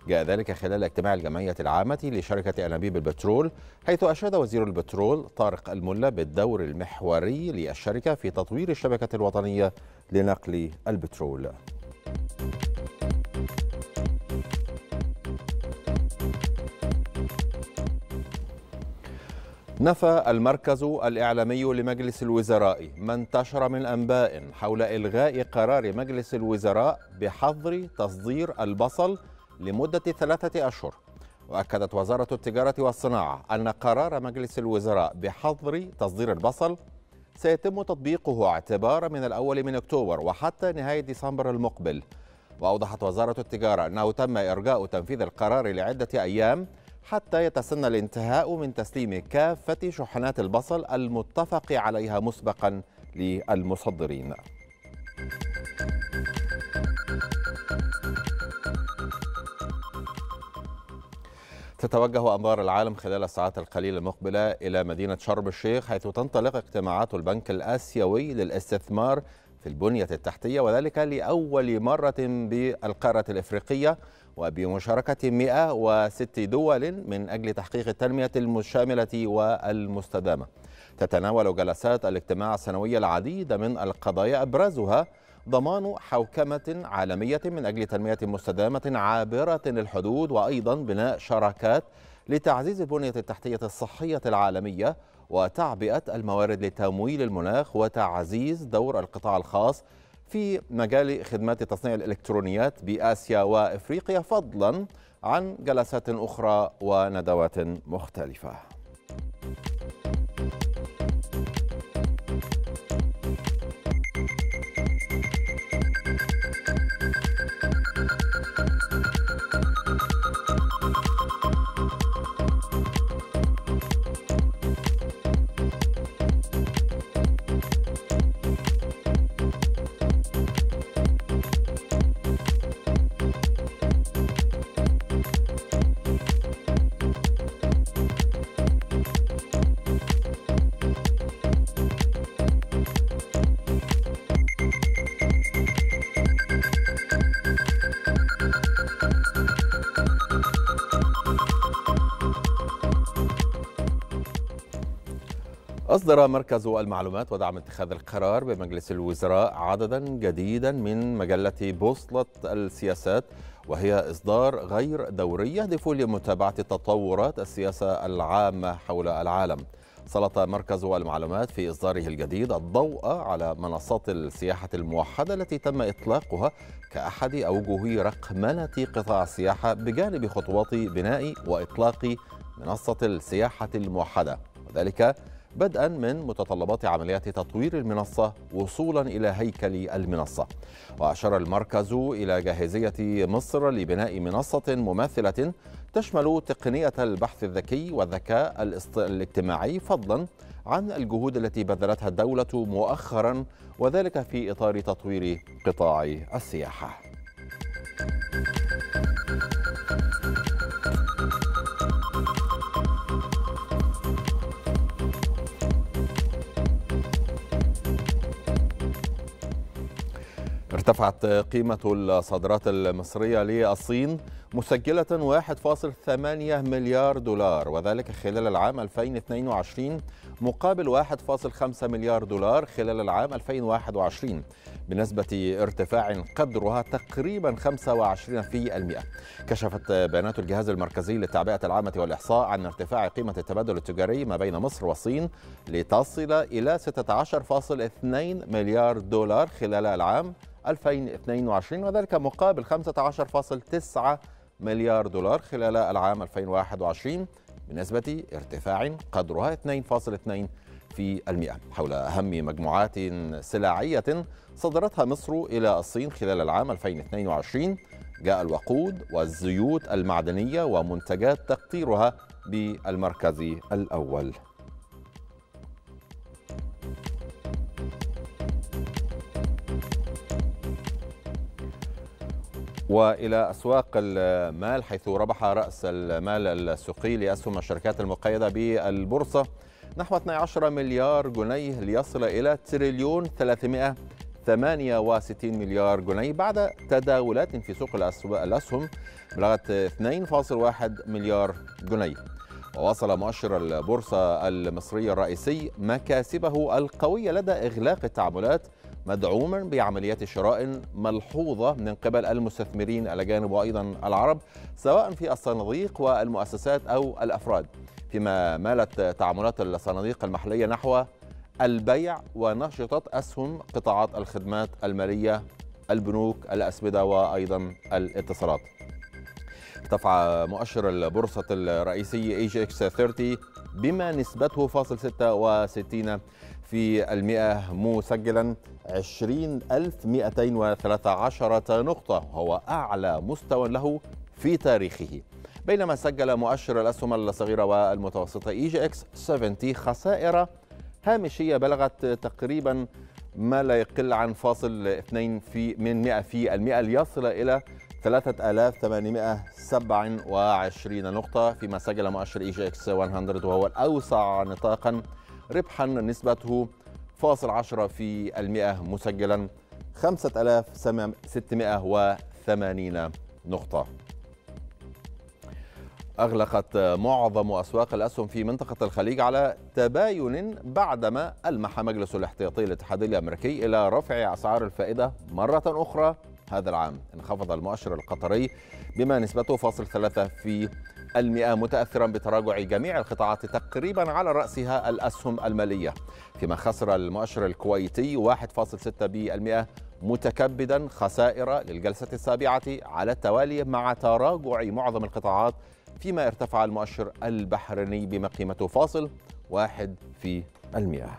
جاء ذلك خلال اجتماع الجمعية العامة لشركة أنابيب البترول حيث أشاد وزير البترول طارق الملا بالدور المحوري للشركة في تطوير الشبكة الوطنية لنقل البترول نفى المركز الإعلامي لمجلس الوزراء ما انتشر من أنباء حول إلغاء قرار مجلس الوزراء بحظر تصدير البصل لمدة ثلاثة أشهر وأكدت وزارة التجارة والصناعة أن قرار مجلس الوزراء بحظر تصدير البصل سيتم تطبيقه اعتبارا من الأول من أكتوبر وحتى نهاية ديسمبر المقبل وأوضحت وزارة التجارة أنه تم إرجاء تنفيذ القرار لعدة أيام حتى يتسنى الانتهاء من تسليم كافة شحنات البصل المتفق عليها مسبقا للمصدرين تتوجه أنظار العالم خلال الساعات القليلة المقبلة إلى مدينة شرم الشيخ حيث تنطلق اجتماعات البنك الآسيوي للاستثمار في البنية التحتية وذلك لأول مرة بالقارة الإفريقية وبمشاركة 106 دول من أجل تحقيق التنمية المشاملة والمستدامة تتناول جلسات الاجتماع السنوية العديد من القضايا أبرزها ضمان حوكمة عالمية من أجل تنمية مستدامة عابرة للحدود وأيضا بناء شراكات لتعزيز البنية التحتية الصحية العالمية وتعبئة الموارد لتمويل المناخ وتعزيز دور القطاع الخاص في مجال خدمات تصنيع الإلكترونيات بآسيا وإفريقيا فضلا عن جلسات أخرى وندوات مختلفة. أصدر مركز المعلومات ودعم اتخاذ القرار بمجلس الوزراء عددا جديدا من مجلة بوصلة السياسات وهي إصدار غير دوري يهدف لمتابعة تطورات السياسة العامة حول العالم سلط مركز المعلومات في إصداره الجديد الضوء على منصات السياحة الموحدة التي تم إطلاقها كأحد أوجه رقمنة قطاع السياحة بجانب خطوات بناء وإطلاق منصة السياحة الموحدة وذلك بدءا من متطلبات عمليات تطوير المنصة وصولا إلى هيكل المنصة وأشار المركز إلى جاهزية مصر لبناء منصة مماثلة تشمل تقنية البحث الذكي والذكاء الاجتماعي فضلا عن الجهود التي بذلتها الدولة مؤخرا وذلك في إطار تطوير قطاع السياحة. ارتفعت قيمة الصادرات المصرية للصين مسجلة 1.8 مليار دولار وذلك خلال العام 2022 مقابل 1.5 مليار دولار خلال العام 2021 بنسبة ارتفاع قدرها تقريبا 25% كشفت بيانات الجهاز المركزي للتعبئة العامة والإحصاء عن ارتفاع قيمة التبادل التجاري ما بين مصر والصين لتصل إلى 16.2 مليار دولار خلال العام 2022 وذلك مقابل 15.9 مليار دولار خلال العام 2021 بنسبة ارتفاع قدرها 2.2 في المئة حول أهم مجموعات سلعية صدرتها مصر إلى الصين خلال العام 2022 جاء الوقود والزيوت المعدنية ومنتجات تقطيرها بالمركز الأول والى اسواق المال حيث ربح راس المال السوقي لاسهم الشركات المقيده بالبورصه نحو 12 مليار جنيه ليصل الى تريليون 368 مليار جنيه بعد تداولات في سوق الاسهم بلغت 2.1 مليار جنيه وواصل مؤشر البورصة المصرية الرئيسي مكاسبه القوية لدى إغلاق التعاملات مدعوما بعمليات شراء ملحوظة من قبل المستثمرين الأجانب وأيضا العرب سواء في الصناديق والمؤسسات أو الأفراد فيما مالت تعاملات الصناديق المحلية نحو البيع ونشطت أسهم قطاعات الخدمات المالية البنوك الأسمدة وأيضا الاتصالات ارتفع مؤشر البورصة الرئيسي اي جي اكس 30 بما نسبته فاصل 66 في المئة مسجلا 20213 نقطة هو أعلى مستوى له في تاريخه بينما سجل مؤشر الأسهم الصغيرة والمتوسطة اي جي اكس 70 خسائر هامشية بلغت تقريبا ما لا يقل عن فاصل 2 في من 100 في المئة ليصل إلى 3827 نقطة فيما سجل مؤشر اي جي اكس 100 وهو الأوسع نطاقا ربحا نسبته فاصل 10 في المئة مسجلا 5680 نقطة أغلقت معظم أسواق الأسهم في منطقة الخليج على تباين بعدما ألمح مجلس الاحتياطي الاتحادي الأمريكي إلى رفع أسعار الفائدة مرة أخرى هذا العام انخفض المؤشر القطري بما نسبته فاصل ثلاثة في المئة متأثرا بتراجع جميع القطاعات تقريبا على رأسها الأسهم المالية فيما خسر المؤشر الكويتي 1.6 بالمئة متكبدا خسائر للجلسة السابعة على التوالي مع تراجع معظم القطاعات فيما ارتفع المؤشر البحريني بما قيمته فاصل واحد في المئة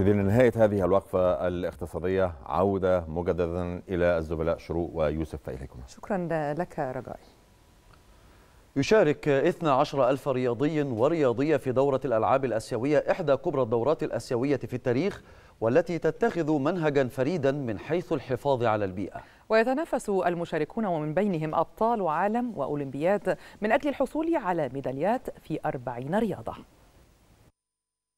مشاهدينا نهاية هذه الوقفة الاقتصادية عودة مجددا إلى الزملاء شروق ويوسف فإليكم شكرا لك رجائي يشارك 12 ألف رياضي ورياضية في دورة الألعاب الأسيوية إحدى كبرى الدورات الأسيوية في التاريخ والتي تتخذ منهجا فريدا من حيث الحفاظ على البيئة ويتنافس المشاركون ومن بينهم أبطال عالم وأولمبياد من أجل الحصول على ميداليات في أربعين رياضة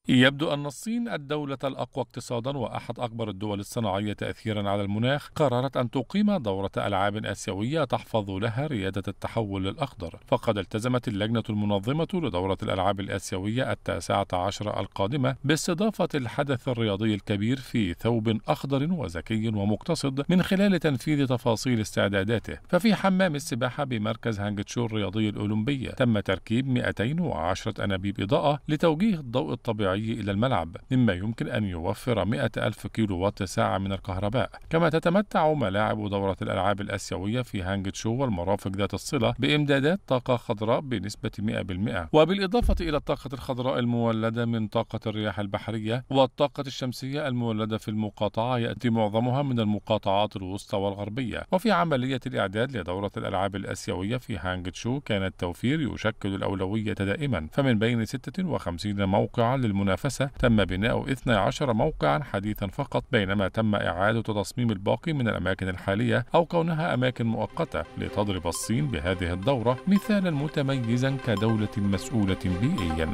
يبدو أن الصين الدولة الأقوى اقتصادا وأحد أكبر الدول الصناعية تأثيرا على المناخ قررت أن تقيم دورة ألعاب آسيوية تحفظ لها ريادة التحول الأخضر فقد التزمت اللجنة المنظمة لدورة الألعاب الآسيوية التاسعة عشر القادمة باستضافة الحدث الرياضي الكبير في ثوب أخضر وذكي ومقتصد من خلال تنفيذ تفاصيل استعداداته ففي حمام السباحة بمركز هانجتشو الرياضي الأولمبي تم تركيب 210 أنابيب إضاءة لتوجيه الضوء الطبيعي الطبيعي إلى الملعب مما يمكن أن يوفر 100 ألف كيلو وات ساعة من الكهرباء كما تتمتع ملاعب دورة الألعاب الآسيوية في هانجتشو والمرافق ذات الصلة بإمدادات طاقة خضراء بنسبة 100% وبالإضافة إلى الطاقة الخضراء المولدة من طاقة الرياح البحرية والطاقة الشمسية المولدة في المقاطعة يأتي معظمها من المقاطعات الوسطى والغربية وفي عملية الإعداد لدورة الألعاب الآسيوية في هانجتشو كان التوفير يشكل الأولوية دائما فمن بين 56 موقعا للمنافسة المنافسة تم بناء 12 موقعا حديثا فقط بينما تم إعادة تصميم الباقي من الأماكن الحالية أو كونها أماكن مؤقتة لتضرب الصين بهذه الدورة مثالا متميزا كدولة مسؤولة بيئيا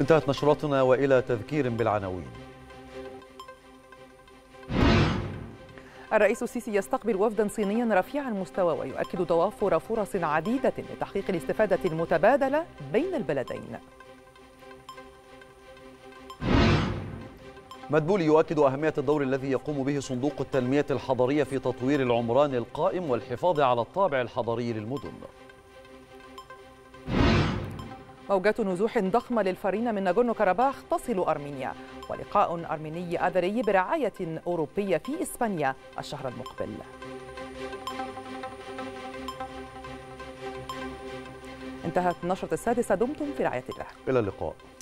انتهت نشراتنا وإلى تذكير بالعناوين الرئيس السيسي يستقبل وفدا صينيا رفيع المستوى ويؤكد توافر فرص عديدة لتحقيق الاستفادة المتبادلة بين البلدين مدبولي يؤكد أهمية الدور الذي يقوم به صندوق التنمية الحضرية في تطوير العمران القائم والحفاظ على الطابع الحضري للمدن موجات نزوح ضخمة للفرين من ناغورنو كاراباخ تصل أرمينيا ولقاء أرميني أذري برعاية أوروبية في إسبانيا الشهر المقبل انتهت نشرة السادسة دمتم في رعاية الله إلى اللقاء